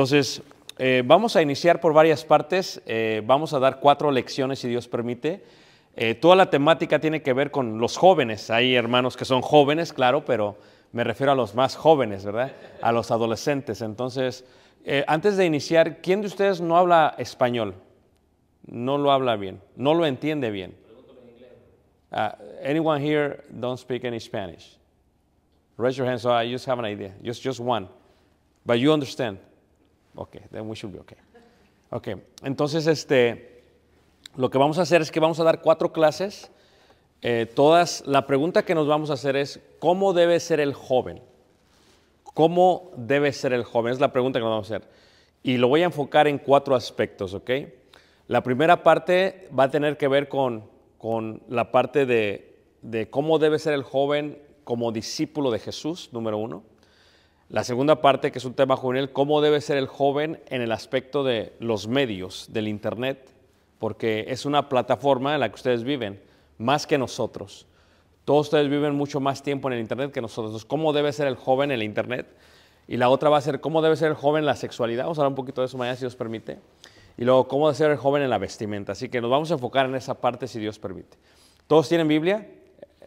Entonces, eh, vamos a iniciar por varias partes. Eh, vamos a dar cuatro lecciones, si Dios permite. Eh, toda la temática tiene que ver con los jóvenes. Hay hermanos que son jóvenes, claro, pero me refiero a los más jóvenes, ¿verdad? A los adolescentes. Entonces, antes de iniciar, ¿quién de ustedes no habla español? No lo habla bien, no lo entiende bien. Ah, anyone here don't speak any Spanish? Raise your hand so I just have an idea. Just, just one. But you understand. Okay, then we okay. Ok, entonces este, lo que vamos a hacer es que vamos a dar cuatro clases. Eh, todas, la pregunta que nos vamos a hacer es, ¿cómo debe ser el joven? ¿Cómo debe ser el joven? Es la pregunta que nos vamos a hacer. Y lo voy a enfocar en cuatro aspectos, ¿ok? La primera parte va a tener que ver con, la parte de cómo debe ser el joven como discípulo de Jesús, número uno. La segunda parte, que es un tema juvenil, cómo debe ser el joven en el aspecto de los medios, del Internet, porque es una plataforma en la que ustedes viven, más que nosotros. Todos ustedes viven mucho más tiempo en el Internet que nosotros. ¿cómo debe ser el joven en el Internet? Y la otra va a ser cómo debe ser el joven en la sexualidad. Vamos a hablar un poquito de eso mañana, si Dios permite. Y luego, cómo debe ser el joven en la vestimenta. Así que nos vamos a enfocar en esa parte, si Dios permite. ¿Todos tienen Biblia?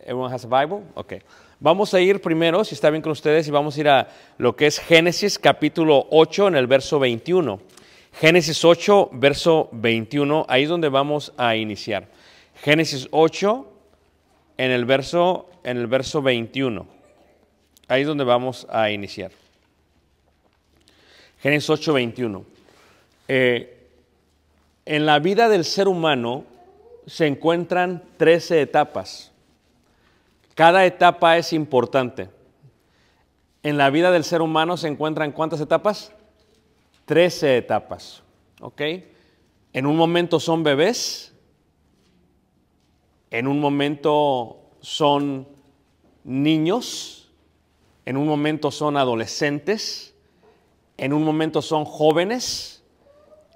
Everyone has a Bible. Ok. Vamos a ir primero, si está bien con ustedes, y vamos a ir a lo que es Génesis capítulo 8 en el verso 21. Génesis 8, verso 21, ahí es donde vamos a iniciar. Génesis 8 en el verso, 21. Ahí es donde vamos a iniciar. Génesis 8, 21. Eh, en la vida del ser humano se encuentran 13 etapas. Cada etapa es importante. En la vida del ser humano se encuentran cuántas etapas? Trece etapas. ¿Ok? En un momento son bebés, en un momento son niños, en un momento son adolescentes, en un momento son jóvenes,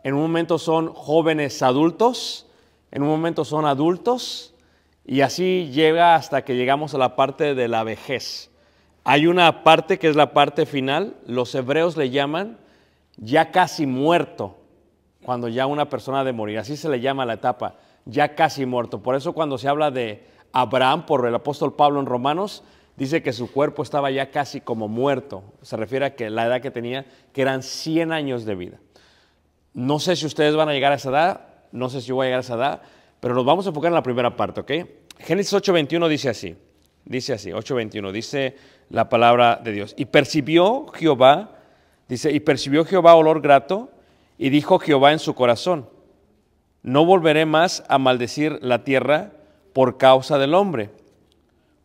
en un momento son jóvenes adultos, en un momento son adultos, y así llega hasta que llegamos a la parte de la vejez. Hay una parte que es la parte final, los hebreos le llaman ya casi muerto, cuando ya una persona ha de morir, así se le llama la etapa, ya casi muerto. Por eso cuando se habla de Abraham por el apóstol Pablo en Romanos, dice que su cuerpo estaba ya casi como muerto, se refiere a que la edad que tenía, que eran 100 años de vida. No sé si ustedes van a llegar a esa edad, no sé si yo voy a llegar a esa edad, pero nos vamos a enfocar en la primera parte, ¿ok? Génesis 8.21 dice así, dice así, 8.21, dice la palabra de Dios. Y percibió Jehová, dice, y percibió Jehová olor grato, y dijo Jehová en su corazón, no volveré más a maldecir la tierra por causa del hombre,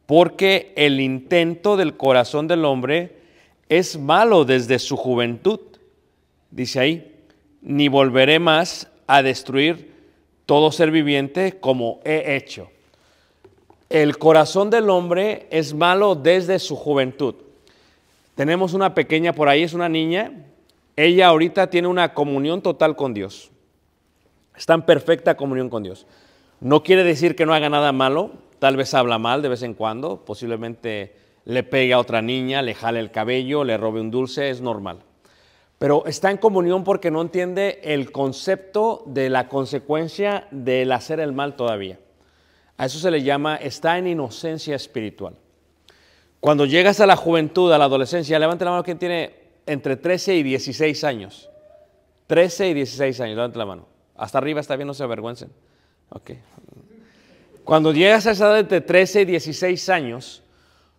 porque el intento del corazón del hombre es malo desde su juventud, dice ahí, ni volveré más a destruir todo ser viviente como he hecho. El corazón del hombre es malo desde su juventud. Tenemos una pequeña por ahí, es una niña. Ella ahorita tiene una comunión total con Dios. Está en perfecta comunión con Dios. No quiere decir que no haga nada malo. Tal vez habla mal de vez en cuando. Posiblemente le pegue a otra niña, le jale el cabello, le robe un dulce. Es normal pero está en comunión porque no entiende el concepto de la consecuencia del hacer el mal todavía. A eso se le llama, está en inocencia espiritual. Cuando llegas a la juventud, a la adolescencia, levante la mano quien tiene entre 13 y 16 años. 13 y 16 años, levante la mano. Hasta arriba está bien, no se avergüencen. ok Cuando llegas a esa edad de 13 y 16 años,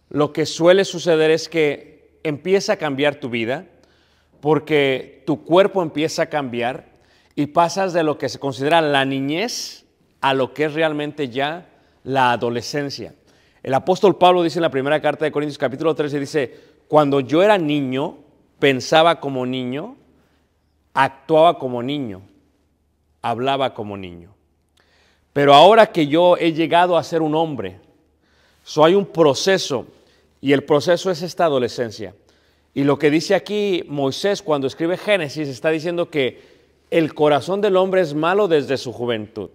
lo que suele suceder es que empieza a cambiar tu vida, porque tu cuerpo empieza a cambiar y pasas de lo que se considera la niñez a lo que es realmente ya la adolescencia. El apóstol Pablo dice en la primera carta de Corintios capítulo 13, dice, cuando yo era niño, pensaba como niño, actuaba como niño, hablaba como niño. Pero ahora que yo he llegado a ser un hombre, hay un proceso y el proceso es esta adolescencia. Y lo que dice aquí Moisés cuando escribe Génesis está diciendo que el corazón del hombre es malo desde su juventud.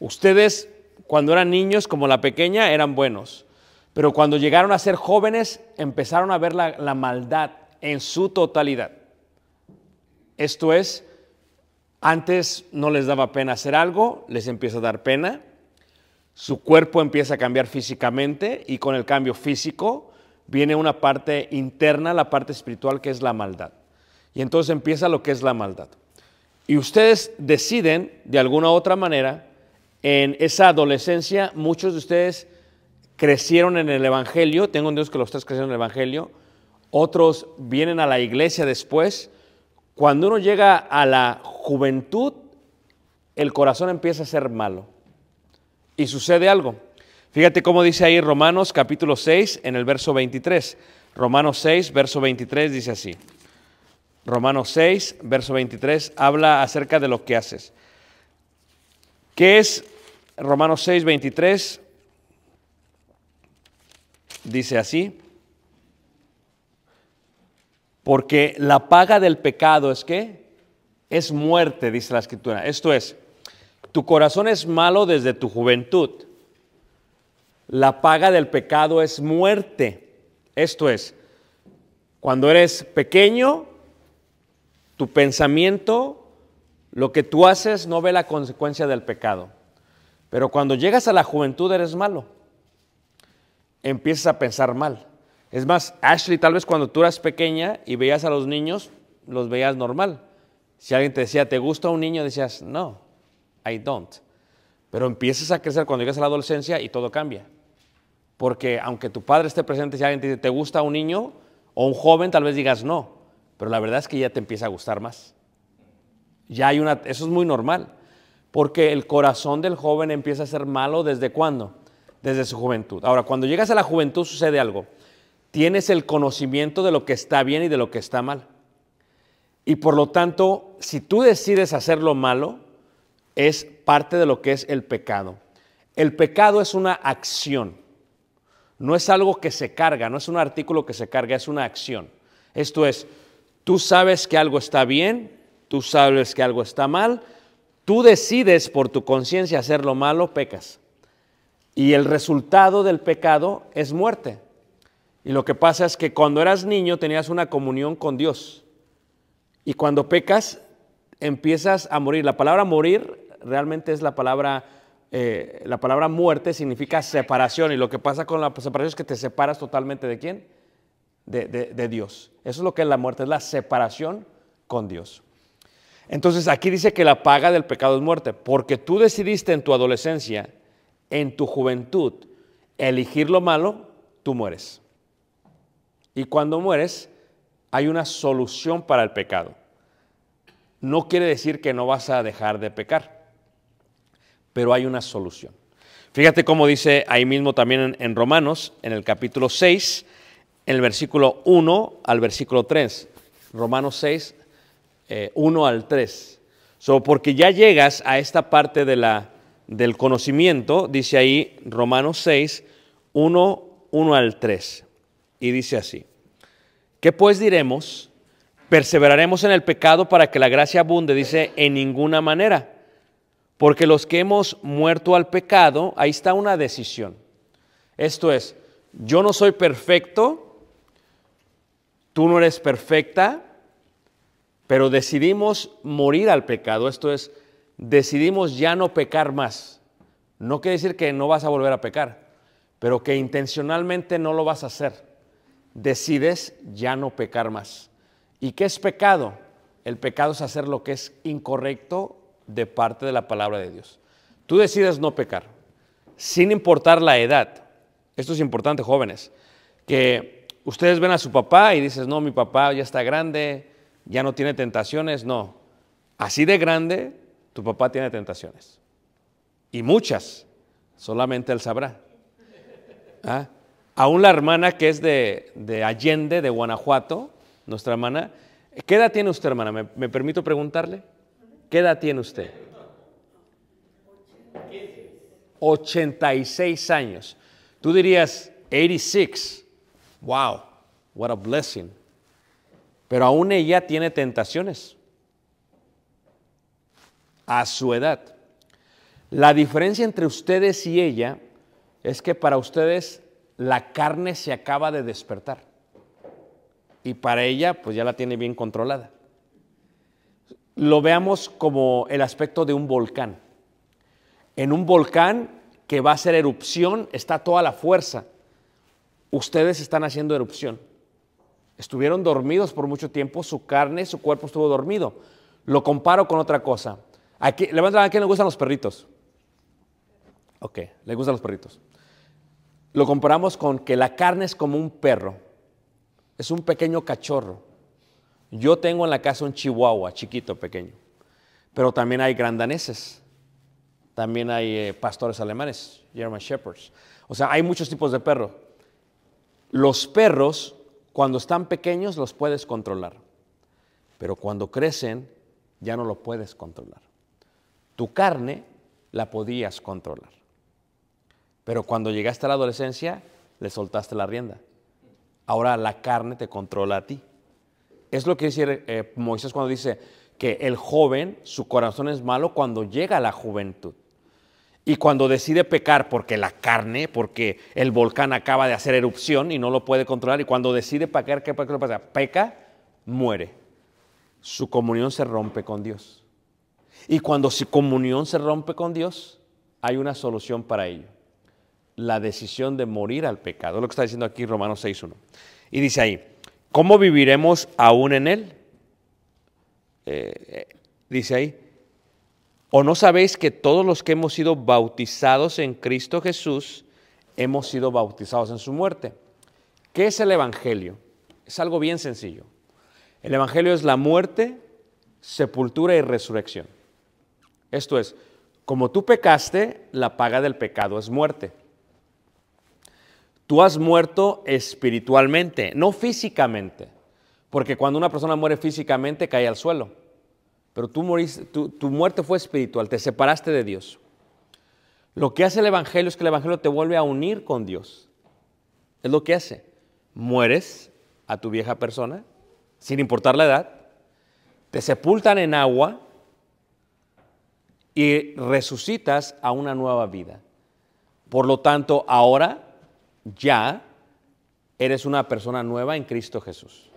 Ustedes cuando eran niños, como la pequeña, eran buenos. Pero cuando llegaron a ser jóvenes, empezaron a ver la, maldad en su totalidad. Esto es, antes no les daba pena hacer algo, les empieza a dar pena. Su cuerpo empieza a cambiar físicamente y con el cambio físico viene una parte interna, la parte espiritual, que es la maldad. Y entonces empieza lo que es la maldad. Y ustedes deciden, de alguna u otra manera, en esa adolescencia, muchos de ustedes crecieron en el Evangelio, tengo un Dios que los tres crecieron en el Evangelio, otros vienen a la iglesia después. Cuando uno llega a la juventud, el corazón empieza a ser malo. Y sucede algo. Fíjate cómo dice ahí Romanos capítulo 6 en el verso 23. Romanos 6, verso 23 dice así. Romanos 6, verso 23 habla acerca de lo que haces. ¿Qué es Romanos 6, 23? Dice así. Porque la paga del pecado es que es muerte, dice la escritura. Esto es, tu corazón es malo desde tu juventud la paga del pecado es muerte. Esto es, cuando eres pequeño, tu pensamiento, lo que tú haces no ve la consecuencia del pecado. Pero cuando llegas a la juventud eres malo. Empiezas a pensar mal. Es más, Ashley, tal vez cuando tú eras pequeña y veías a los niños, los veías normal. Si alguien te decía, ¿te gusta un niño? Decías, no, I don't. Pero empiezas a crecer cuando llegas a la adolescencia y todo cambia. Porque aunque tu padre esté presente, si alguien te dice, ¿te gusta un niño o un joven? Tal vez digas no, pero la verdad es que ya te empieza a gustar más. Ya hay una, eso es muy normal, porque el corazón del joven empieza a ser malo desde cuándo? Desde su juventud. Ahora, cuando llegas a la juventud sucede algo. Tienes el conocimiento de lo que está bien y de lo que está mal. Y por lo tanto, si tú decides hacer lo malo, es parte de lo que es el pecado. El pecado es una acción. No es algo que se carga, no es un artículo que se carga, es una acción. Esto es, tú sabes que algo está bien, tú sabes que algo está mal, tú decides por tu conciencia hacer lo malo, pecas. Y el resultado del pecado es muerte. Y lo que pasa es que cuando eras niño tenías una comunión con Dios. Y cuando pecas, empiezas a morir. La palabra morir realmente es la palabra eh, la palabra muerte significa separación y lo que pasa con la separación es que te separas totalmente de quién? de Dios. Eso es lo que es la muerte, es la separación con Dios. Entonces aquí dice que la paga del pecado es muerte, porque tú decidiste en tu adolescencia, en tu juventud, elegir lo malo, tú mueres. Y cuando mueres, hay una solución para el pecado. No quiere decir que no vas a dejar de pecar pero hay una solución. Fíjate cómo dice ahí mismo también en, Romanos, en el capítulo 6, en el versículo 1 al versículo 3. Romanos 6, 1 eh, al 3. So, porque ya llegas a esta parte de la, del conocimiento, dice ahí Romanos 6, 1, 1 al 3. Y dice así, ¿qué pues diremos? ¿Perseveraremos en el pecado para que la gracia abunde? Dice, en ninguna manera. Porque los que hemos muerto al pecado, ahí está una decisión. Esto es, yo no soy perfecto, tú no eres perfecta, pero decidimos morir al pecado. Esto es, decidimos ya no pecar más. No quiere decir que no vas a volver a pecar, pero que intencionalmente no lo vas a hacer. Decides ya no pecar más. ¿Y qué es pecado? El pecado es hacer lo que es incorrecto de parte de la palabra de Dios. Tú decides no pecar, sin importar la edad. Esto es importante, jóvenes, que ustedes ven a su papá y dices, no, mi papá ya está grande, ya no tiene tentaciones. No, así de grande, tu papá tiene tentaciones. Y muchas, solamente él sabrá. ¿Ah? Aún la hermana que es de, Allende, de Guanajuato, nuestra hermana, ¿qué edad tiene usted, hermana? me permito preguntarle? ¿Qué edad tiene usted? 86 años. Tú dirías 86. Wow, what a blessing. Pero aún ella tiene tentaciones a su edad. La diferencia entre ustedes y ella es que para ustedes la carne se acaba de despertar y para ella pues ya la tiene bien controlada lo veamos como el aspecto de un volcán. En un volcán que va a hacer erupción está toda la fuerza. Ustedes están haciendo erupción. Estuvieron dormidos por mucho tiempo, su carne, su cuerpo estuvo dormido. Lo comparo con otra cosa. Aquí, van a quién le gustan los perritos. Ok, le gustan los perritos. Lo comparamos con que la carne es como un perro. Es un pequeño cachorro. Yo tengo en la casa un chihuahua, chiquito, pequeño, pero también hay grandaneses, también hay eh, pastores alemanes, German Shepherds. O sea, hay muchos tipos de perros Los perros, cuando están pequeños, los puedes controlar, pero cuando crecen, ya no lo puedes controlar. Tu carne la podías controlar, pero cuando llegaste a la adolescencia, le soltaste la rienda. Ahora la carne te controla a ti. Es lo que dice eh, Moisés cuando dice que el joven, su corazón es malo cuando llega a la juventud. Y cuando decide pecar porque la carne, porque el volcán acaba de hacer erupción y no lo puede controlar, y cuando decide pecar, ¿qué pasa? Peca, muere. Su comunión se rompe con Dios. Y cuando su comunión se rompe con Dios, hay una solución para ello. La decisión de morir al pecado. Es lo que está diciendo aquí Romanos 6.1. Y dice ahí, ¿Cómo viviremos aún en él? Eh, eh, dice ahí, ¿o no sabéis que todos los que hemos sido bautizados en Cristo Jesús, hemos sido bautizados en su muerte? ¿Qué es el Evangelio? Es algo bien sencillo. El Evangelio es la muerte, sepultura y resurrección. Esto es, como tú pecaste, la paga del pecado es muerte. Tú has muerto espiritualmente, no físicamente. Porque cuando una persona muere físicamente cae al suelo. Pero tú moriste, tu, tu muerte fue espiritual, te separaste de Dios. Lo que hace el Evangelio es que el Evangelio te vuelve a unir con Dios. Es lo que hace. Mueres a tu vieja persona, sin importar la edad, te sepultan en agua y resucitas a una nueva vida. Por lo tanto, ahora ya eres una persona nueva en Cristo Jesús.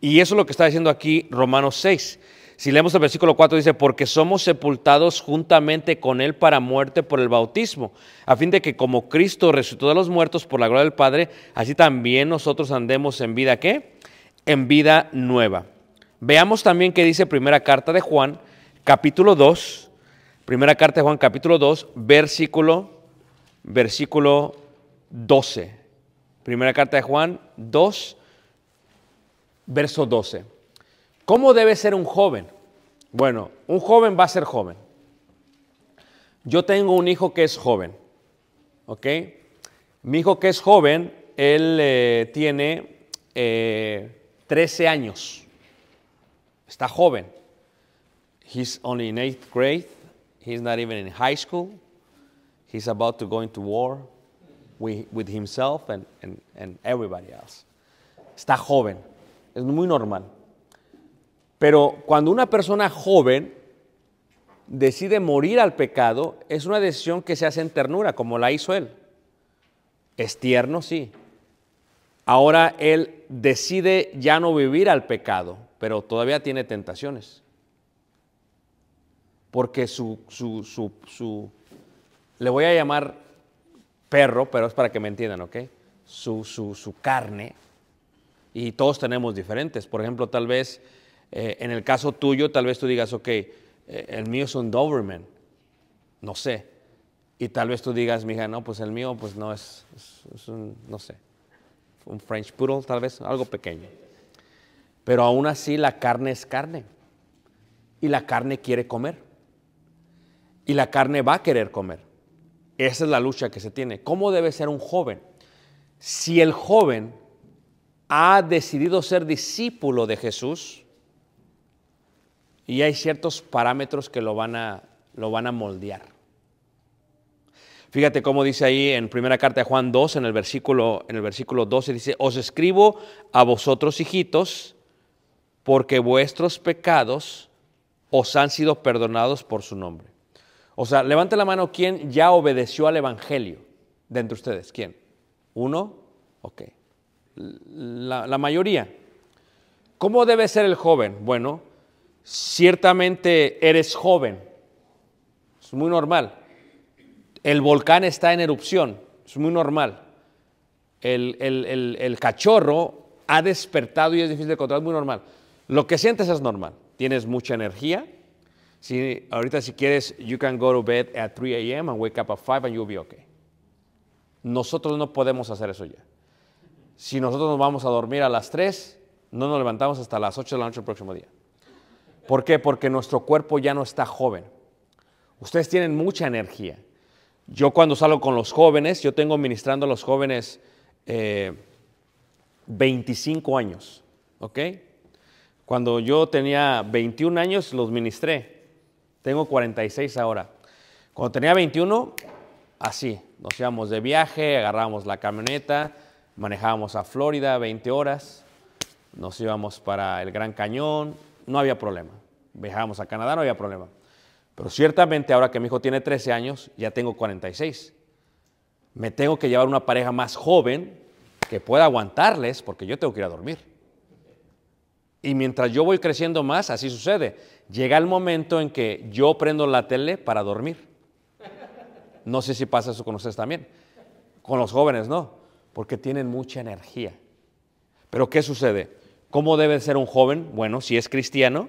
Y eso es lo que está diciendo aquí Romanos 6. Si leemos el versículo 4 dice, porque somos sepultados juntamente con Él para muerte por el bautismo, a fin de que como Cristo resucitó de los muertos por la gloria del Padre, así también nosotros andemos en vida qué? En vida nueva. Veamos también qué dice primera carta de Juan, capítulo 2, primera carta de Juan, capítulo 2, versículo, versículo 12. Primera carta de Juan 2, verso 12. ¿Cómo debe ser un joven? Bueno, un joven va a ser joven. Yo tengo un hijo que es joven, ¿ok? Mi hijo que es joven, él eh, tiene 13 eh, años. Está joven. He's only in eighth grade. He's not even in high school. He's about to go into war with himself and, and, and everybody else. Está joven, es muy normal. Pero cuando una persona joven decide morir al pecado, es una decisión que se hace en ternura, como la hizo él. Es tierno, sí. Ahora él decide ya no vivir al pecado, pero todavía tiene tentaciones. Porque su, su, su, su le voy a llamar perro, pero es para que me entiendan, ¿ok? Su, carne. Y todos tenemos diferentes. Por ejemplo, tal vez eh, en el caso tuyo, tal vez tú digas, ok, eh, el mío es un Doberman. No sé. Y tal vez tú digas, mija, no, pues el mío, pues no es, un, no sé, un French Poodle, tal vez, algo pequeño. Pero aún así la carne es carne. Y la carne quiere comer. Y la carne va a querer comer. Esa es la lucha que se tiene. ¿Cómo debe ser un joven? Si el joven ha decidido ser discípulo de Jesús, y hay ciertos parámetros que lo van a, lo van a moldear. Fíjate cómo dice ahí en primera carta de Juan 2, en el versículo, en el versículo 12, dice, os escribo a vosotros hijitos, porque vuestros pecados os han sido perdonados por su nombre. O sea, levante la mano quien ya obedeció al Evangelio de ustedes. ¿Quién? ¿Uno? Ok. La, mayoría. ¿Cómo debe ser el joven? Bueno, ciertamente eres joven. Es muy normal. El volcán está en erupción. Es muy normal. El, cachorro ha despertado y es difícil de controlar, es muy normal. Lo que sientes es normal. Tienes mucha energía, si, ahorita si quieres, you can go to bed at 3 a.m. and wake up at 5 and you'll be okay. Nosotros no podemos hacer eso ya. Si nosotros nos vamos a dormir a las 3, no nos levantamos hasta las 8 de la noche el próximo día. ¿Por qué? Porque nuestro cuerpo ya no está joven. Ustedes tienen mucha energía. Yo cuando salgo con los jóvenes, yo tengo ministrando a los jóvenes 25 eh, años, ¿ok? Cuando yo tenía 21 años los ministré. Tengo 46 ahora. Cuando tenía 21, así, nos íbamos de viaje, agarrábamos la camioneta, manejábamos a Florida 20 horas, nos íbamos para el Gran Cañón, no había problema. Viajábamos a Canadá, no había problema. Pero ciertamente ahora que mi hijo tiene 13 años, ya tengo 46. Me tengo que llevar una pareja más joven que pueda aguantarles porque yo tengo que ir a dormir. Y mientras yo voy creciendo más, así sucede. Llega el momento en que yo prendo la tele para dormir. No sé si pasa eso con ustedes también. Con los jóvenes no, porque tienen mucha energía. Pero ¿qué sucede? ¿Cómo debe ser un joven? Bueno, si es cristiano,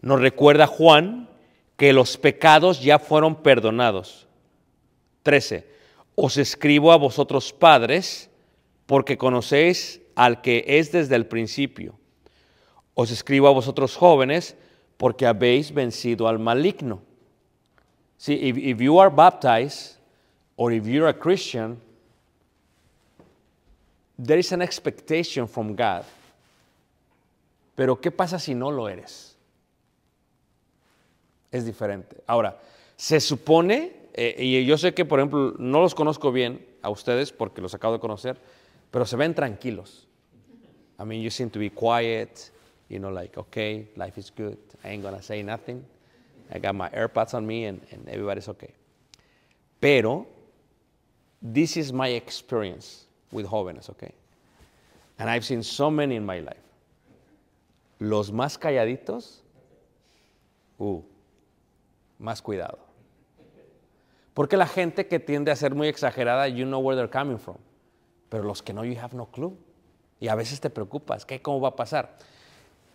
nos recuerda Juan que los pecados ya fueron perdonados. 13. Os escribo a vosotros padres porque conocéis al que es desde el principio. Os escribo a vosotros jóvenes porque habéis vencido al maligno. Si if, if you are baptized or if you're a Christian, there is an expectation from God. Pero ¿qué pasa si no lo eres? Es diferente. Ahora, se supone, eh, y yo sé que por ejemplo no los conozco bien a ustedes porque los acabo de conocer, pero se ven tranquilos. I mean, you seem to be quiet you know, like, okay, life is good. I ain't gonna say nothing. I got my AirPods on me and, and everybody's okay. Pero, this is my experience with jóvenes, okay? And I've seen so many in my life. Los más calladitos, uh, más cuidado. Porque la gente que tiende a ser muy exagerada, you know where they're coming from. Pero los que no, you have no clue. Y a veces te preocupas, ¿qué, cómo va a pasar?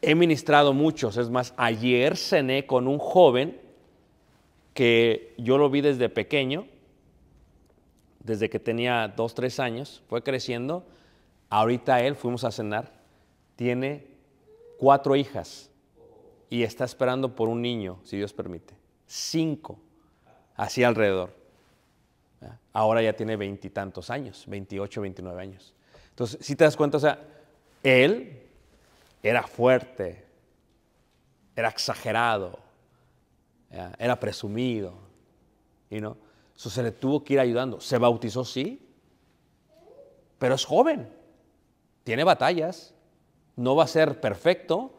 he ministrado muchos, es más, ayer cené con un joven que yo lo vi desde pequeño, desde que tenía dos, tres años, fue creciendo, ahorita él fuimos a cenar, tiene cuatro hijas y está esperando por un niño, si Dios permite, cinco, así alrededor. Ahora ya tiene veintitantos años, 28, 29 años. Entonces, si te das cuenta, o sea, él era fuerte, era exagerado, era presumido. ¿y no? se le tuvo que ir ayudando. Se bautizó, sí, pero es joven, tiene batallas, no va a ser perfecto.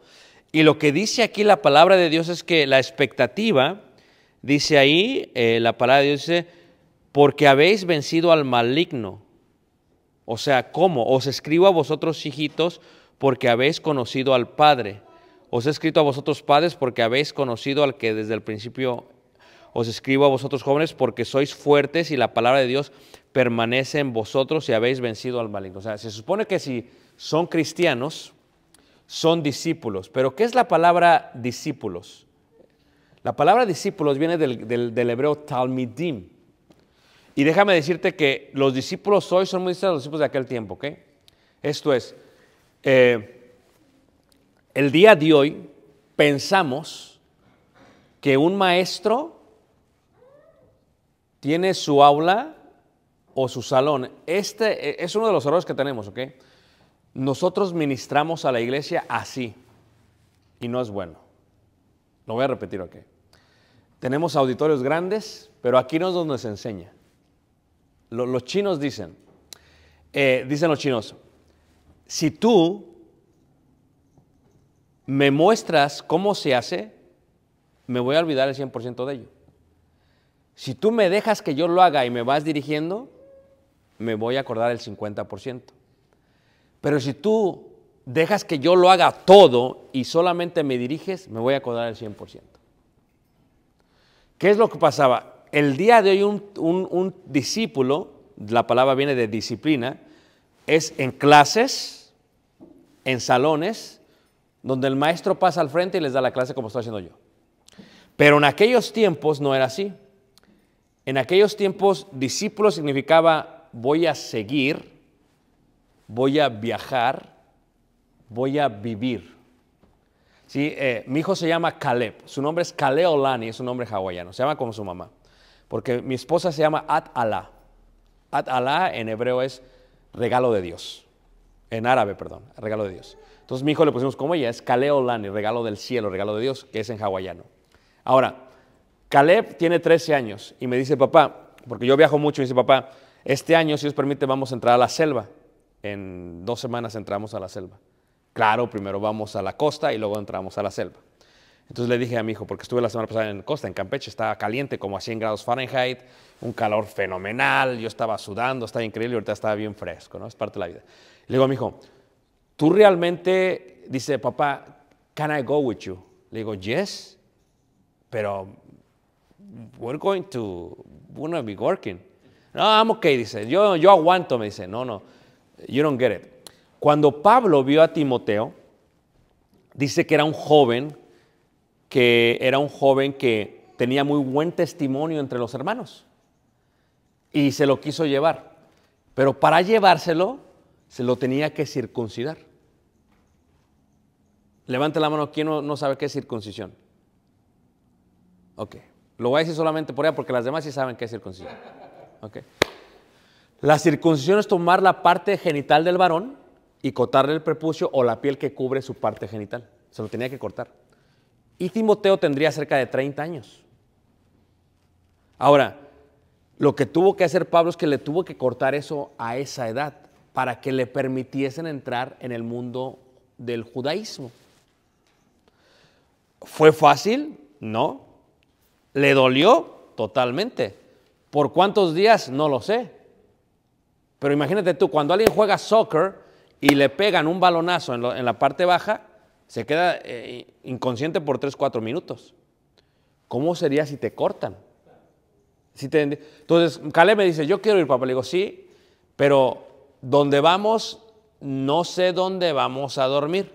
Y lo que dice aquí la palabra de Dios es que la expectativa, dice ahí, eh, la palabra de Dios dice, porque habéis vencido al maligno. O sea, ¿cómo? Os escribo a vosotros, hijitos, porque habéis conocido al Padre. Os he escrito a vosotros padres porque habéis conocido al que desde el principio os escribo a vosotros jóvenes porque sois fuertes y la palabra de Dios permanece en vosotros y habéis vencido al maligno. O sea, se supone que si son cristianos, son discípulos. Pero ¿qué es la palabra discípulos? La palabra discípulos viene del, hebreo talmidim. Y déjame decirte que los discípulos hoy son muy distintos los discípulos de aquel tiempo, ¿ok? Esto es, eh, el día de hoy pensamos que un maestro tiene su aula o su salón. Este eh, es uno de los errores que tenemos, ¿ok? Nosotros ministramos a la iglesia así y no es bueno. Lo voy a repetir, ¿ok? Tenemos auditorios grandes, pero aquí no es donde se enseña. los chinos dicen, eh, dicen los chinos, si tú me muestras cómo se hace, me voy a olvidar el 100% de ello. Si tú me dejas que yo lo haga y me vas dirigiendo, me voy a acordar el 50%. Pero si tú dejas que yo lo haga todo y solamente me diriges, me voy a acordar el 100%. ¿Qué es lo que pasaba? El día de hoy un, un discípulo, la palabra viene de disciplina, es en clases, en salones donde el maestro pasa al frente y les da la clase como estoy haciendo yo. Pero en aquellos tiempos no era así. En aquellos tiempos discípulo significaba voy a seguir, voy a viajar, voy a vivir. Sí, eh, mi hijo se llama Caleb, su nombre es Kaleolani, es un nombre hawaiano, se llama como su mamá, porque mi esposa se llama at Allah. at Allah en hebreo es regalo de Dios en árabe, perdón, regalo de Dios. Entonces mi hijo le pusimos como ella, es Kaleolani, regalo del cielo, regalo de Dios, que es en hawaiano. Ahora, Caleb tiene 13 años y me dice, papá, porque yo viajo mucho, me dice, papá, este año, si os permite, vamos a entrar a la selva. En dos semanas entramos a la selva. Claro, primero vamos a la costa y luego entramos a la selva. Entonces le dije a mi hijo, porque estuve la semana pasada en Costa, en Campeche, estaba caliente, como a 100 grados Fahrenheit, un calor fenomenal, yo estaba sudando, estaba increíble, ahorita estaba bien fresco, ¿no? Es parte de la vida. Le digo a mi hijo, ¿tú realmente, dice papá, can I go with you? Le digo, yes, pero we're going to, we're going to be working. No, I'm okay, dice, yo, yo aguanto, me dice, no, no, you don't get it. Cuando Pablo vio a Timoteo, dice que era un joven, que era un joven que tenía muy buen testimonio entre los hermanos y se lo quiso llevar. Pero para llevárselo, se lo tenía que circuncidar. Levante la mano, ¿quién no, no sabe qué es circuncisión? Ok, lo voy a decir solamente por ella porque las demás sí saben qué es circuncisión. Ok. La circuncisión es tomar la parte genital del varón y cortarle el prepucio o la piel que cubre su parte genital. Se lo tenía que cortar. Y Timoteo tendría cerca de 30 años. Ahora, lo que tuvo que hacer Pablo es que le tuvo que cortar eso a esa edad para que le permitiesen entrar en el mundo del judaísmo. ¿Fue fácil? No. ¿Le dolió? Totalmente. ¿Por cuántos días? No lo sé. Pero imagínate tú, cuando alguien juega soccer y le pegan un balonazo en, la parte baja, se queda eh, inconsciente por 3, 4 minutos. ¿Cómo sería si te cortan? Entonces, Caleb me dice, yo quiero ir, papá. Le digo, sí, pero donde vamos, no sé dónde vamos a dormir.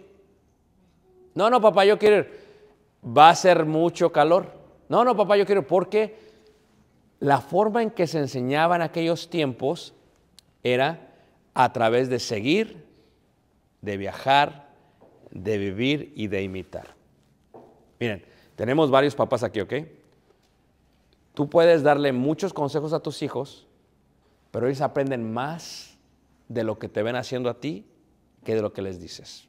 No, no, papá, yo quiero ir. Va a ser mucho calor. No, no, papá, yo quiero Porque la forma en que se enseñaban aquellos tiempos era a través de seguir, de viajar, de vivir y de imitar. Miren, tenemos varios papás aquí, ¿ok? Tú puedes darle muchos consejos a tus hijos, pero ellos aprenden más de lo que te ven haciendo a ti que de lo que les dices.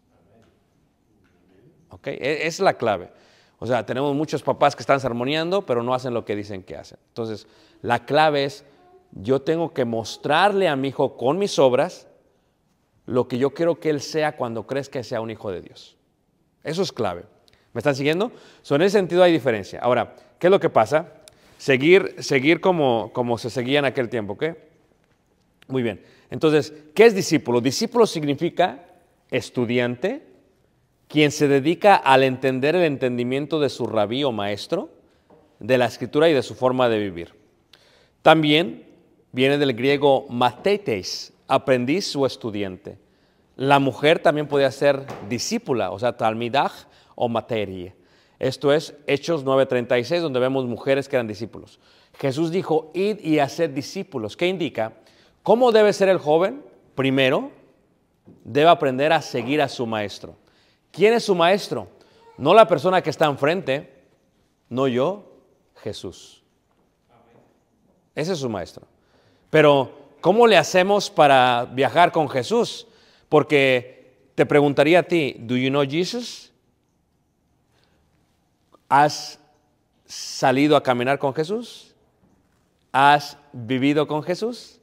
¿Ok? E, es la clave. O sea, tenemos muchos papás que están sermoneando, pero no hacen lo que dicen que hacen. Entonces, la clave es, yo tengo que mostrarle a mi hijo con mis obras lo que yo quiero que él sea cuando crezca que sea un hijo de Dios. Eso es clave. ¿Me están siguiendo? So, en ese sentido hay diferencia. Ahora, ¿qué es lo que pasa? Seguir, seguir como, como se seguía en aquel tiempo, ¿ok? Muy bien. Entonces, ¿qué es discípulo? Discípulo significa estudiante, quien se dedica al entender el entendimiento de su rabí o maestro, de la escritura y de su forma de vivir. También viene del griego matetes, aprendiz o estudiante. La mujer también podía ser discípula, o sea, talmidaj o materie. Esto es Hechos 9:36, donde vemos mujeres que eran discípulos. Jesús dijo, id y haced discípulos, ¿Qué indica ¿Cómo debe ser el joven? Primero, debe aprender a seguir a su maestro. ¿Quién es su maestro? No la persona que está enfrente, no yo, Jesús. Ese es su maestro. Pero, ¿cómo le hacemos para viajar con Jesús? Porque te preguntaría a ti, ¿do you know Jesus? ¿Has salido a caminar con Jesús? ¿Has vivido con Jesús?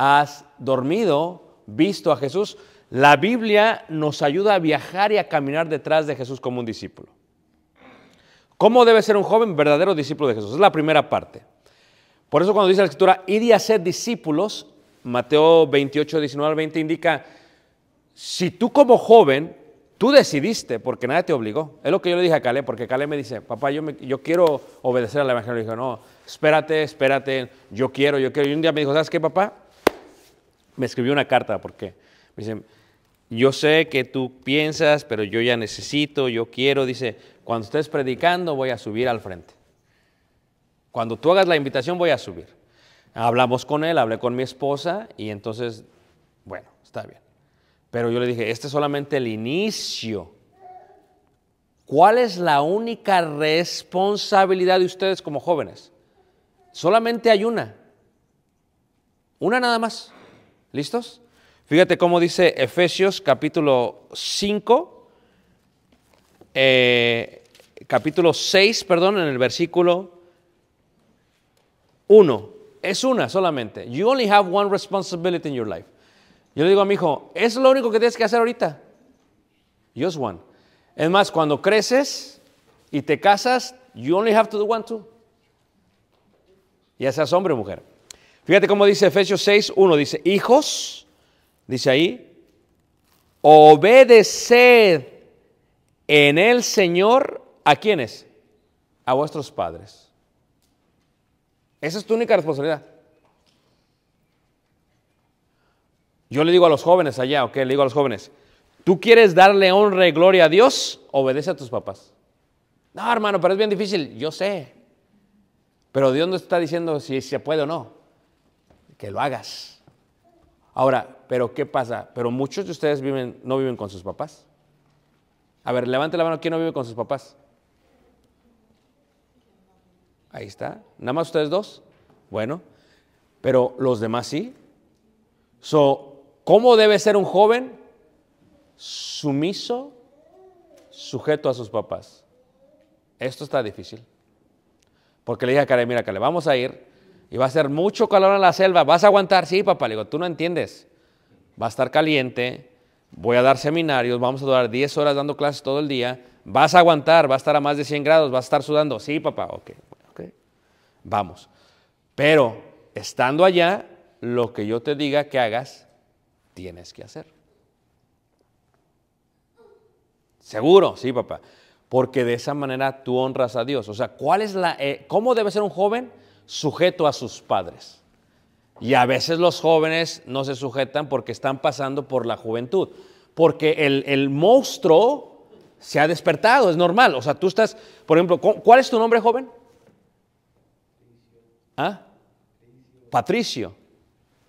has dormido, visto a Jesús. La Biblia nos ayuda a viajar y a caminar detrás de Jesús como un discípulo. ¿Cómo debe ser un joven verdadero discípulo de Jesús? Es la primera parte. Por eso cuando dice la escritura, id y haced discípulos, Mateo 28, 19 al 20 indica, si tú como joven, tú decidiste, porque nadie te obligó. Es lo que yo le dije a Calé, porque Calé me dice, papá, yo, yo quiero obedecer a la evangelio. Le dije, no, espérate, espérate, yo quiero, yo quiero. Y un día me dijo, ¿sabes qué, papá? me escribió una carta porque me dice, yo sé que tú piensas, pero yo ya necesito, yo quiero, dice, cuando estés predicando voy a subir al frente. Cuando tú hagas la invitación voy a subir. Hablamos con él, hablé con mi esposa y entonces, bueno, está bien. Pero yo le dije, este es solamente el inicio. ¿Cuál es la única responsabilidad de ustedes como jóvenes? Solamente hay una. Una nada más. ¿Listos? Fíjate cómo dice Efesios capítulo 5, eh, capítulo 6, perdón, en el versículo 1. Es una solamente. You only have one responsibility in your life. Yo le digo a mi hijo, es lo único que tienes que hacer ahorita. Just one. Es más, cuando creces y te casas, you only have to do one too. Ya seas hombre o mujer. Fíjate cómo dice Efesios 6, 1, dice, hijos, dice ahí, obedeced en el Señor a quienes? A vuestros padres. Esa es tu única responsabilidad. Yo le digo a los jóvenes allá, ok, le digo a los jóvenes, tú quieres darle honra y gloria a Dios, obedece a tus papás. No, hermano, pero es bien difícil, yo sé. Pero Dios no está diciendo si se puede o no que lo hagas. Ahora, ¿pero qué pasa? Pero muchos de ustedes viven, no viven con sus papás. A ver, levante la mano, ¿quién no vive con sus papás? Ahí está. ¿Nada más ustedes dos? Bueno, pero los demás sí. So, ¿Cómo debe ser un joven? Sumiso, sujeto a sus papás. Esto está difícil. Porque le dije a Karen, mira, le vamos a ir y va a ser mucho calor en la selva, ¿vas a aguantar? Sí, papá, le digo, tú no entiendes. Va a estar caliente, voy a dar seminarios, vamos a durar 10 horas dando clases todo el día, vas a aguantar, va a estar a más de 100 grados, va a estar sudando. Sí, papá, ok, ok, vamos. Pero estando allá, lo que yo te diga que hagas, tienes que hacer. Seguro, sí, papá. Porque de esa manera tú honras a Dios. O sea, ¿cuál es la, eh, ¿cómo debe ser un joven? sujeto a sus padres. Y a veces los jóvenes no se sujetan porque están pasando por la juventud, porque el, monstruo se ha despertado, es normal. O sea, tú estás, por ejemplo, ¿cuál es tu nombre joven? ¿Ah? Patricio.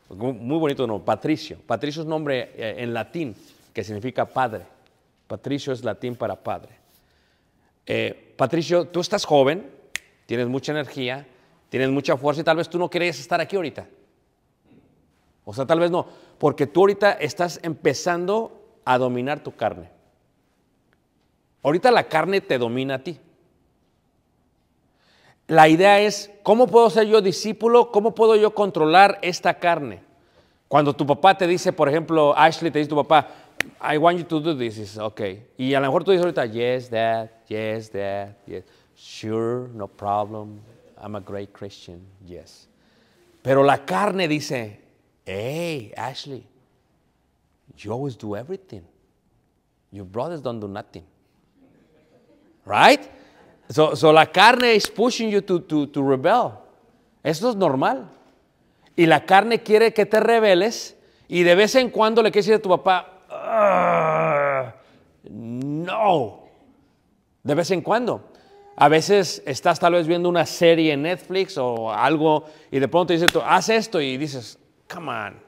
Muy bonito nombre, Patricio. Patricio es nombre eh, en latín que significa padre. Patricio es latín para padre. Eh, Patricio, tú estás joven, tienes mucha energía, Tienes mucha fuerza y tal vez tú no querías estar aquí ahorita. O sea, tal vez no, porque tú ahorita estás empezando a dominar tu carne. Ahorita la carne te domina a ti. La idea es, ¿cómo puedo ser yo discípulo? ¿Cómo puedo yo controlar esta carne? Cuando tu papá te dice, por ejemplo, Ashley te dice tu papá, I want you to do this, okay. Y a lo mejor tú dices ahorita, yes, dad, yes, dad, yes, sure, no problem, I'm a great Christian, yes. Pero la carne dice, hey, Ashley, you always do everything. Your brothers don't do nothing. Right? So, so la carne is pushing you to, to rebel. Eso es normal. Y la carne quiere que te rebeles y de vez en cuando le quieres decir a tu papá, ah, no. De vez en cuando. A veces estás tal vez viendo una serie en Netflix o algo y de pronto dices, haz esto y dices, come on.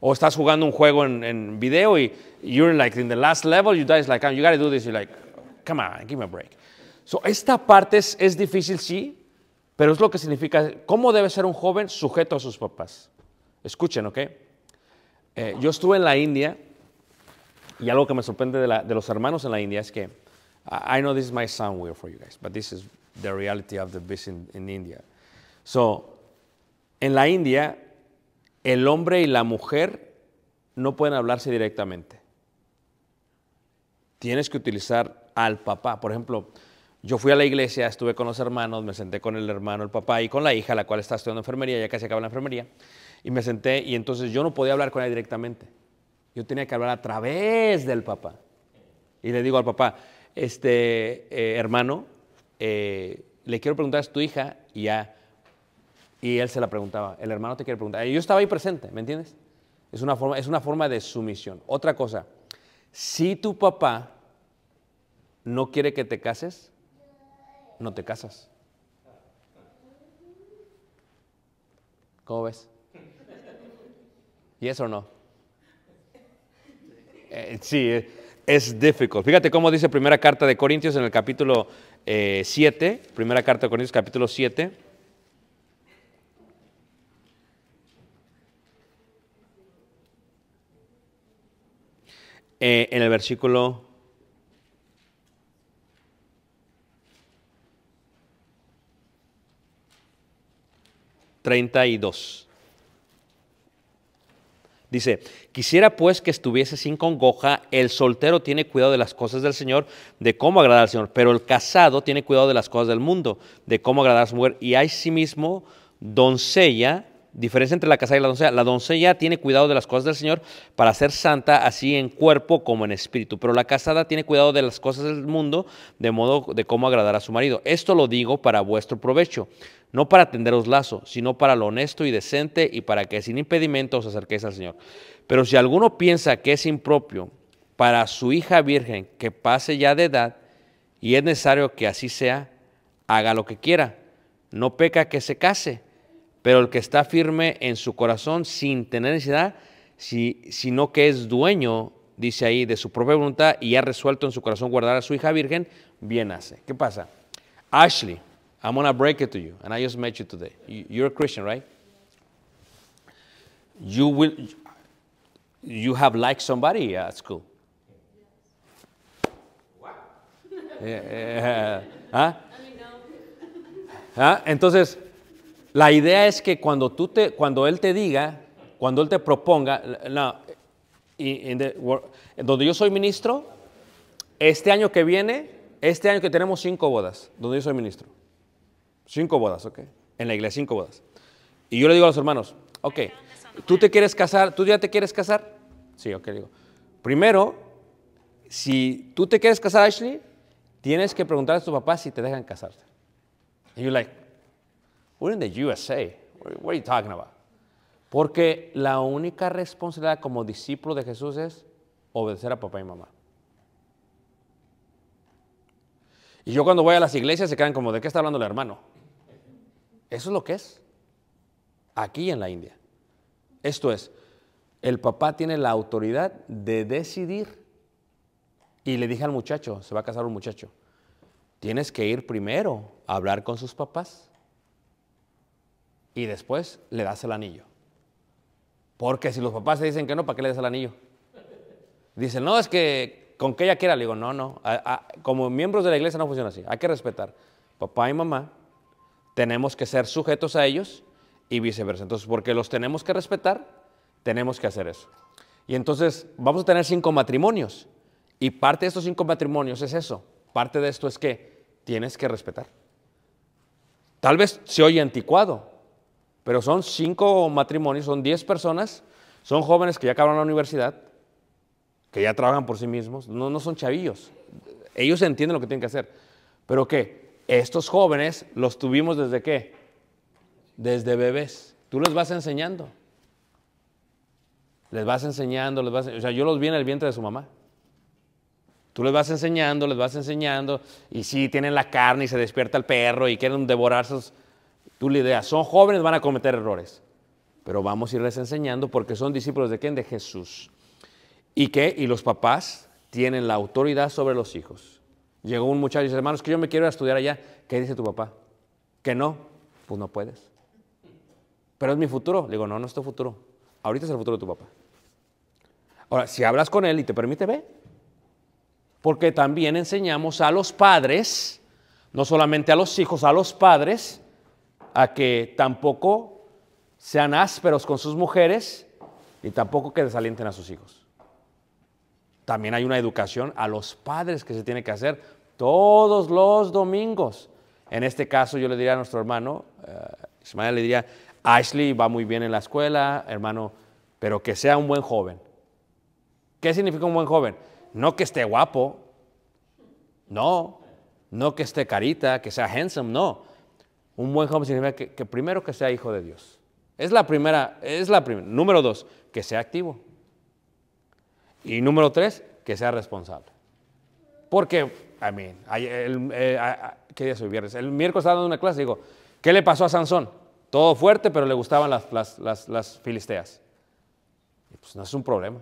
O estás jugando un juego en, video y you're like in the last level, you guys like, you gotta do this, you're like, come on, give me a break. So, esta parte es, difícil, sí, pero es lo que significa, ¿cómo debe ser un joven sujeto a sus papás? Escuchen, ¿ok? Eh, yo estuve en la India y algo que me sorprende de los hermanos en la India es que I know this might sound for you guys, but this is the reality of the business in India. So, en la India, el hombre y la mujer no pueden hablarse directamente. Tienes que utilizar al papá. Por ejemplo, yo fui a la iglesia, estuve con los hermanos, me senté con el hermano, el papá y con la hija, la cual está estudiando enfermería, ya casi acaba la enfermería, y me senté y entonces yo no podía hablar con ella directamente. Yo tenía que hablar a través del papá. Y le digo al papá, este, eh, hermano, eh, le quiero preguntar a tu hija y ya. Y él se la preguntaba, el hermano te quiere preguntar. Yo estaba ahí presente, ¿me entiendes? Es una forma, es una forma de sumisión. Otra cosa, si tu papá no quiere que te cases, no te casas. ¿Cómo ves? ¿Y eso no? Eh, sí es difícil. Fíjate cómo dice primera carta de Corintios en el capítulo 7, eh, primera carta de Corintios capítulo 7. Eh, en el versículo 32. Dice, quisiera pues que estuviese sin congoja, el soltero tiene cuidado de las cosas del Señor, de cómo agradar al Señor, pero el casado tiene cuidado de las cosas del mundo, de cómo agradar a su mujer. Y hay sí mismo doncella, diferencia entre la casada y la doncella, la doncella tiene cuidado de las cosas del Señor para ser santa, así en cuerpo como en espíritu, pero la casada tiene cuidado de las cosas del mundo, de modo de cómo agradar a su marido. Esto lo digo para vuestro provecho no para tenderos lazo, sino para lo honesto y decente y para que sin impedimento os acerquéis al Señor. Pero si alguno piensa que es impropio para su hija virgen que pase ya de edad, y es necesario que así sea, haga lo que quiera, no peca que se case, pero el que está firme en su corazón sin tener necesidad, si, sino que es dueño, dice ahí, de su propia voluntad y ha resuelto en su corazón guardar a su hija virgen, bien hace. ¿Qué pasa? Ashley, I'm going to break it to you, and I just met you today. You're a Christian, right? You will, you have liked somebody at school. Wow. Yeah, yeah. ¿Ah? Entonces, la idea es que cuando tú te, cuando él te diga, cuando él te proponga, no, in the, donde yo soy ministro, este año que viene, este año que tenemos cinco bodas, donde yo soy ministro. Cinco bodas, ok. En la iglesia, cinco bodas. Y yo le digo a los hermanos, ok, ¿tú te quieres casar? ¿Tú ya te quieres casar? Sí, ok, digo. Primero, si tú te quieres casar, Ashley, tienes que preguntar a tu papá si te dejan casarte. Y you're like, we're in the USA. What are you talking about? Porque la única responsabilidad como discípulo de Jesús es obedecer a papá y mamá. Y yo cuando voy a las iglesias se quedan como, ¿de qué está hablando el hermano? Eso es lo que es. Aquí en la India. Esto es, el papá tiene la autoridad de decidir. Y le dije al muchacho, se va a casar un muchacho, tienes que ir primero a hablar con sus papás y después le das el anillo. Porque si los papás te dicen que no, ¿para qué le das el anillo? Dicen, no, es que con que ella quiera. Le digo, no, no, como miembros de la iglesia no funciona así, hay que respetar. Papá y mamá tenemos que ser sujetos a ellos y viceversa. Entonces, porque los tenemos que respetar, tenemos que hacer eso. Y entonces vamos a tener cinco matrimonios. Y parte de estos cinco matrimonios es eso. Parte de esto es que tienes que respetar. Tal vez se oye anticuado, pero son cinco matrimonios, son diez personas, son jóvenes que ya acabaron la universidad, que ya trabajan por sí mismos, no, no son chavillos. Ellos entienden lo que tienen que hacer. Pero ¿qué? Estos jóvenes los tuvimos desde qué? Desde bebés. Tú les vas enseñando. Les vas enseñando, les vas, o sea, yo los vi en el vientre de su mamá. Tú les vas enseñando, les vas enseñando, y si tienen la carne y se despierta el perro y quieren devorarse. Tú la idea, son jóvenes, van a cometer errores, pero vamos a irles enseñando porque son discípulos de quién? De Jesús. ¿Y qué? Y los papás tienen la autoridad sobre los hijos. Llegó un muchacho y dice, hermanos, que yo me quiero ir a estudiar allá. ¿Qué dice tu papá? Que no, pues no puedes. Pero es mi futuro. Le digo, no, no es tu futuro. Ahorita es el futuro de tu papá. Ahora, si hablas con él y te permite, ve. Porque también enseñamos a los padres, no solamente a los hijos, a los padres, a que tampoco sean ásperos con sus mujeres y tampoco que desalienten a sus hijos. También hay una educación a los padres que se tiene que hacer todos los domingos. En este caso yo le diría a nuestro hermano, eh, Ismael le diría, Ashley va muy bien en la escuela, hermano, pero que sea un buen joven. ¿Qué significa un buen joven? No que esté guapo, no, no que esté carita, que sea handsome, no. Un buen joven significa que primero que sea hijo de Dios. Es la primera, es la primera. Número dos, que sea activo. Y número tres, que sea responsable. Porque, I el, eh, ¿qué día soy? Viernes. El miércoles estaba dando una clase y digo, ¿qué le pasó a Sansón? Todo fuerte, pero le gustaban las, las, filisteas. pues no es un problema.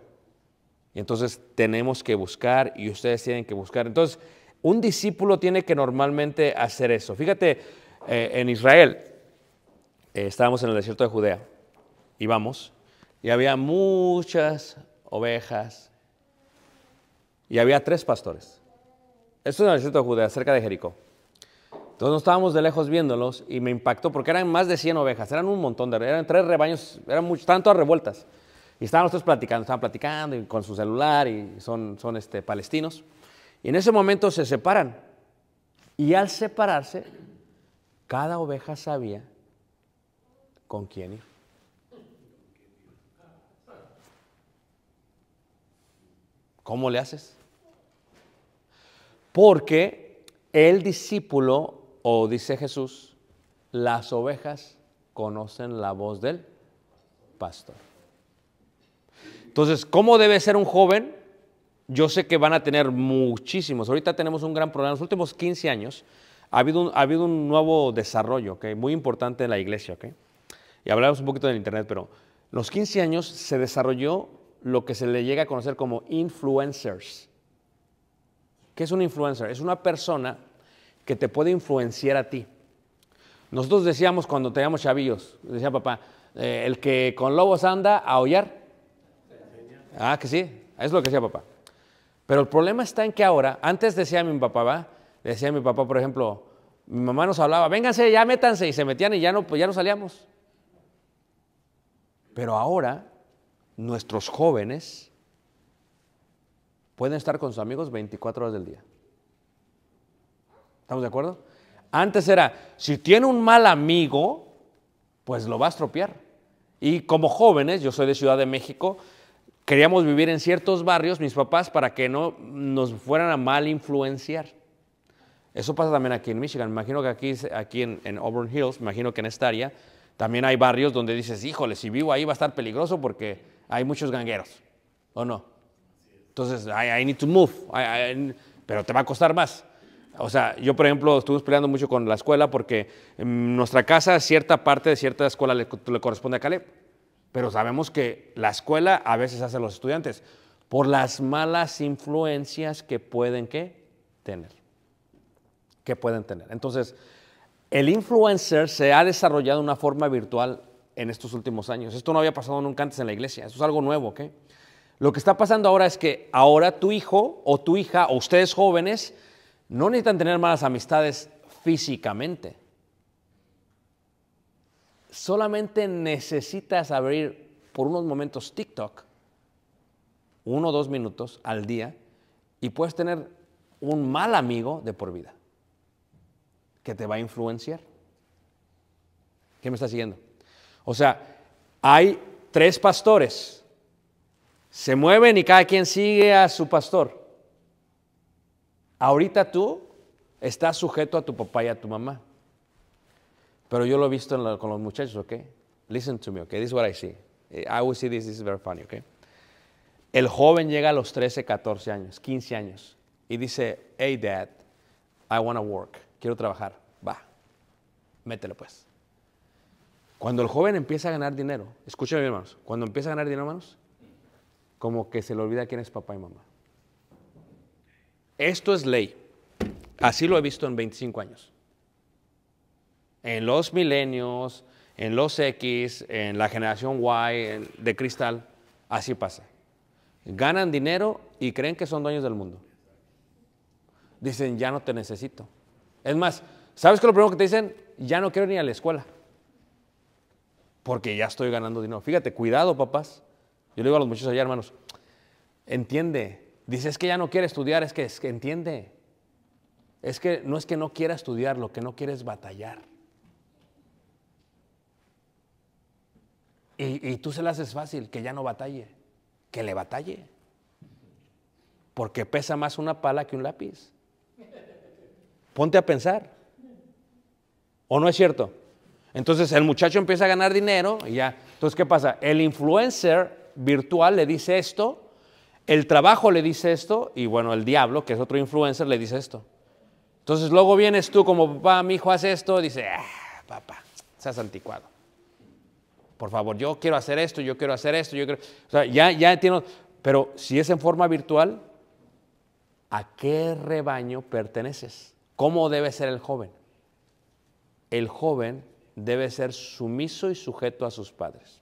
Y entonces tenemos que buscar y ustedes tienen que buscar. Entonces, un discípulo tiene que normalmente hacer eso. Fíjate, eh, en Israel, eh, estábamos en el desierto de Judea, íbamos, y había muchas ovejas y había tres pastores. Esto es en el desierto de Judea, cerca de Jericó. Entonces no estábamos de lejos viéndolos y me impactó porque eran más de 100 ovejas, eran un montón de, eran tres rebaños, eran muchos, estaban revueltas. Y estaban los tres platicando, estaban platicando con su celular y son, son este, palestinos. Y en ese momento se separan. Y al separarse, cada oveja sabía con quién ir. ¿Cómo le haces? Porque el discípulo, o dice Jesús, las ovejas conocen la voz del pastor. Entonces, ¿cómo debe ser un joven? Yo sé que van a tener muchísimos. Ahorita tenemos un gran problema. En los últimos 15 años ha habido un, nuevo desarrollo ¿okay? muy importante en la iglesia. Y hablamos un poquito del Internet, pero los 15 años se desarrolló lo que se le llega a conocer como influencers. ¿Qué es un influencer? Es una persona que te puede influenciar a ti. Nosotros decíamos cuando teníamos chavillos, decía papá, eh, el que con lobos anda a hollar. Ah, que sí, es lo que decía papá. Pero el problema está en que ahora, antes decía mi papá, ¿va? decía mi papá, por ejemplo, mi mamá nos hablaba, vénganse, ya métanse, y se metían y ya no, pues ya no salíamos. Pero ahora, nuestros jóvenes pueden estar con sus amigos 24 horas del día. ¿Estamos de acuerdo? Antes era, si tiene un mal amigo, pues lo va a estropear. Y como jóvenes, yo soy de Ciudad de México, queríamos vivir en ciertos barrios, mis papás, para que no nos fueran a mal influenciar. Eso pasa también aquí en Michigan. imagino que aquí, aquí en, en Auburn Hills, imagino que en esta área, también hay barrios donde dices, híjole, si vivo ahí va a estar peligroso porque hay muchos gangueros, ¿o no? Entonces, I, need to move, pero te va a costar más. O sea, yo, por ejemplo, estuve peleando mucho con la escuela porque en mm, nuestra casa, cierta parte de cierta escuela le, corresponde a Caleb. Pero sabemos que la escuela a veces hace a los estudiantes por las malas influencias que pueden ¿qué? tener. Que pueden tener. Entonces, el influencer se ha desarrollado de una forma virtual en estos últimos años. Esto no había pasado nunca antes en la iglesia. Esto es algo nuevo, ¿ok? Lo que está pasando ahora es que ahora tu hijo o tu hija o ustedes jóvenes no necesitan tener malas amistades físicamente. Solamente necesitas abrir por unos momentos TikTok, uno o dos minutos al día, y puedes tener un mal amigo de por vida que te va a influenciar. ¿Qué me está siguiendo? O sea, hay tres pastores se mueven y cada quien sigue a su pastor. Ahorita tú estás sujeto a tu papá y a tu mamá. Pero yo lo he visto con los muchachos, ¿ok? Listen to me, ¿ok? This is what I see. Eh, I always see this, this is very funny, ¿ok? El joven llega a los 13, 14 años, 15 años y dice, hey dad, I want to work, quiero trabajar. Va, métele pues. Cuando el joven empieza a ganar dinero, escúchame hermanos, cuando empieza a ganar dinero, hermanos, como que se le olvida quién es papá y mamá. Esto es ley. Así lo he visto en 25 años. En los milenios, en los X, en la generación Y de cristal, así pasa. Ganan dinero y creen que son dueños del mundo. Dicen, ya no te necesito. Es más, ¿sabes qué es lo primero que te dicen? Ya no quiero ni a la escuela. Porque ya estoy ganando dinero. Fíjate, cuidado, papás. Yo le digo a los muchachos allá, hermanos, entiende. Dice, es que ya no quiere estudiar, es que, es que entiende. Es que no es que no quiera estudiar, lo que no quiere es batallar. Y, y tú se la haces fácil, que ya no batalle, que le batalle. Porque pesa más una pala que un lápiz. Ponte a pensar. ¿O no es cierto? Entonces el muchacho empieza a ganar dinero y ya. Entonces, ¿qué pasa? El influencer virtual le dice esto, el trabajo le dice esto, y bueno, el diablo, que es otro influencer, le dice esto. Entonces luego vienes tú como papá, mi hijo hace esto, dice, ah, papá, seas anticuado. Por favor, yo quiero hacer esto, yo quiero hacer esto, yo quiero... O sea, ya, ya entiendo, pero si es en forma virtual, ¿a qué rebaño perteneces? ¿Cómo debe ser el joven? El joven debe ser sumiso y sujeto a sus padres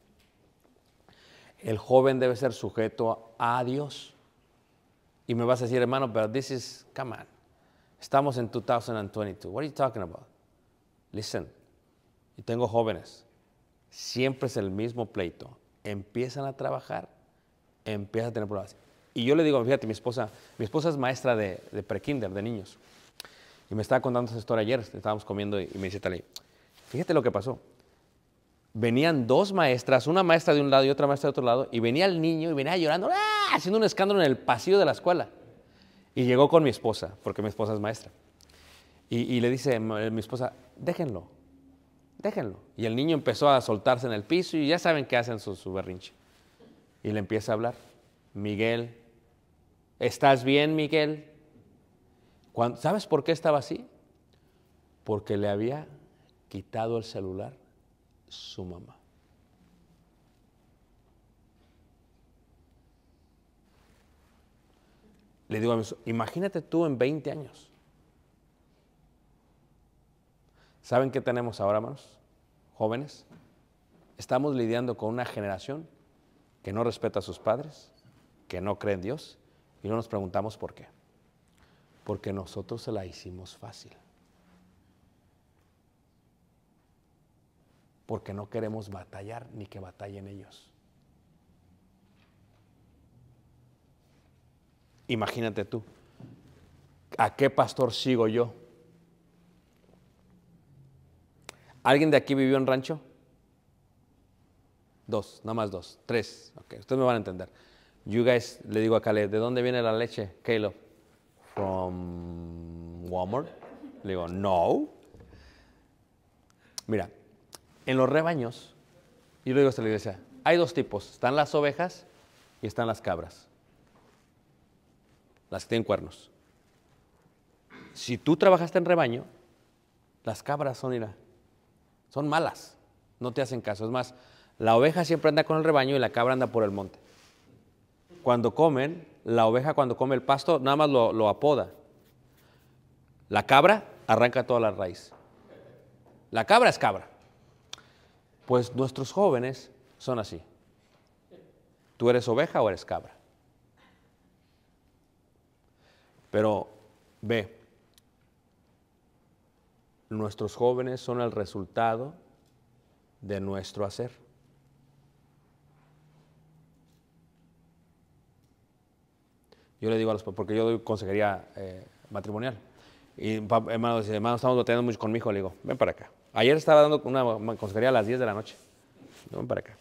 el joven debe ser sujeto a Dios. Y me vas a decir, hermano, pero this is, come on. Estamos en 2022. What are you talking about? Listen, y tengo jóvenes. Siempre es el mismo pleito. Empiezan a trabajar, empiezan a tener problemas. Y yo le digo, fíjate, mi esposa, mi esposa es maestra de, de prekinder, de niños. Y me estaba contando esa historia ayer, estábamos comiendo y, me dice tal fíjate lo que pasó venían dos maestras, una maestra de un lado y otra maestra de otro lado, y venía el niño y venía llorando, ¡ah! haciendo un escándalo en el pasillo de la escuela. Y llegó con mi esposa, porque mi esposa es maestra. Y, le dice mi esposa, déjenlo, déjenlo. Y el niño empezó a soltarse en el piso y ya saben qué hacen su, su berrinche. Y le empieza a hablar, Miguel, ¿estás bien, Miguel? ¿Sabes por qué estaba así? Porque le había quitado el celular su mamá. Le digo a mi imagínate tú en 20 años. ¿Saben qué tenemos ahora, hermanos? Jóvenes. Estamos lidiando con una generación que no respeta a sus padres, que no cree en Dios y no nos preguntamos por qué. Porque nosotros se la hicimos fácil. porque no queremos batallar ni que batallen ellos. Imagínate tú, ¿a qué pastor sigo yo? ¿Alguien de aquí vivió en rancho? Dos, nada más dos, tres. Okay, ustedes me van a entender. You guys, le digo a Caleb, ¿de dónde viene la leche, Caleb? From Walmart. Le digo, no. Mira, en los rebaños, y lo digo hasta la iglesia, hay dos tipos, están las ovejas y están las cabras, las que tienen cuernos. Si tú trabajaste en rebaño, las cabras son, son malas, no te hacen caso. Es más, la oveja siempre anda con el rebaño y la cabra anda por el monte. Cuando comen, la oveja cuando come el pasto, nada más lo, lo apoda. La cabra arranca toda la raíz. La cabra es cabra. Pues nuestros jóvenes son así. Tú eres oveja o eres cabra. Pero ve, nuestros jóvenes son el resultado de nuestro hacer. Yo le digo a los porque yo doy consejería eh, matrimonial. Y hermano dice, hermano, estamos batallando mucho con mi hijo. Le digo, ven para acá. Ayer estaba dando una consejería a las 10 de la noche. No, para acá.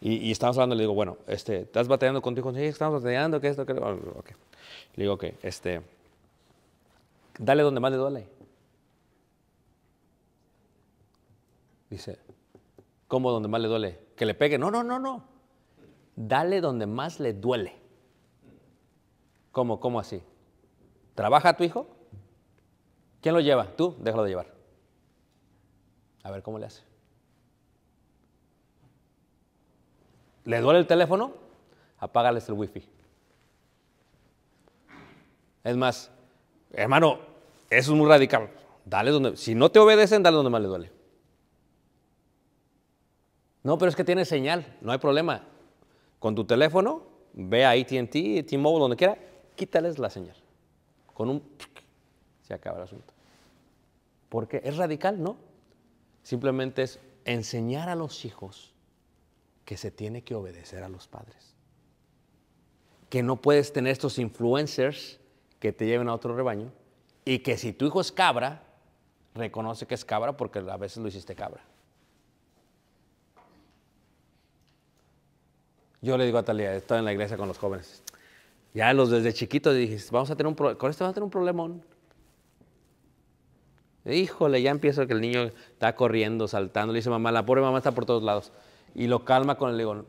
Y, y estamos hablando, le digo, bueno, este, ¿estás batallando con tu hijo? Sí, estamos batallando, ¿qué es esto? Le digo, ok, este, dale donde más le duele. Dice, ¿cómo donde más le duele? Que le pegue. No, no, no, no. Dale donde más le duele. ¿Cómo, cómo así? ¿Trabaja tu hijo? ¿Quién lo lleva? Tú, déjalo de llevar. A ver cómo le hace. ¿Le duele el teléfono? Apágales el wifi. Es más, hermano, eso es muy radical. Dale donde, si no te obedecen, dale donde más le duele. No, pero es que tiene señal, no hay problema. Con tu teléfono, ve a ATT, T-Mobile, donde quiera, quítales la señal. Con un. se acaba el asunto. Porque es radical, ¿no? Simplemente es enseñar a los hijos que se tiene que obedecer a los padres. Que no puedes tener estos influencers que te lleven a otro rebaño y que si tu hijo es cabra, reconoce que es cabra porque a veces lo hiciste cabra. Yo le digo a Talía, estoy en la iglesia con los jóvenes. Ya los desde chiquitos dije, vamos a tener un con esto vamos a tener un problemón. Híjole, ya empieza que el niño está corriendo, saltando. Le dice mamá, la pobre mamá está por todos lados. Y lo calma con el digo,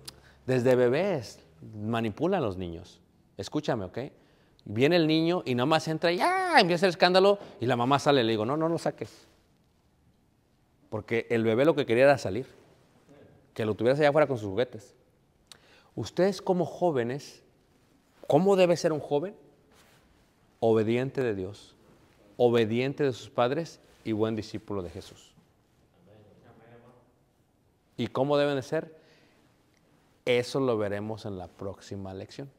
Desde bebés manipulan a los niños. Escúchame, ¿ok? Viene el niño y nada más entra y ¡ah! empieza el escándalo y la mamá sale. Le digo, no, no lo saques. Porque el bebé lo que quería era salir. Que lo tuvieras allá afuera con sus juguetes. Ustedes como jóvenes, ¿cómo debe ser un joven? Obediente de Dios, obediente de sus padres y buen discípulo de Jesús. ¿Y cómo deben de ser? Eso lo veremos en la próxima lección.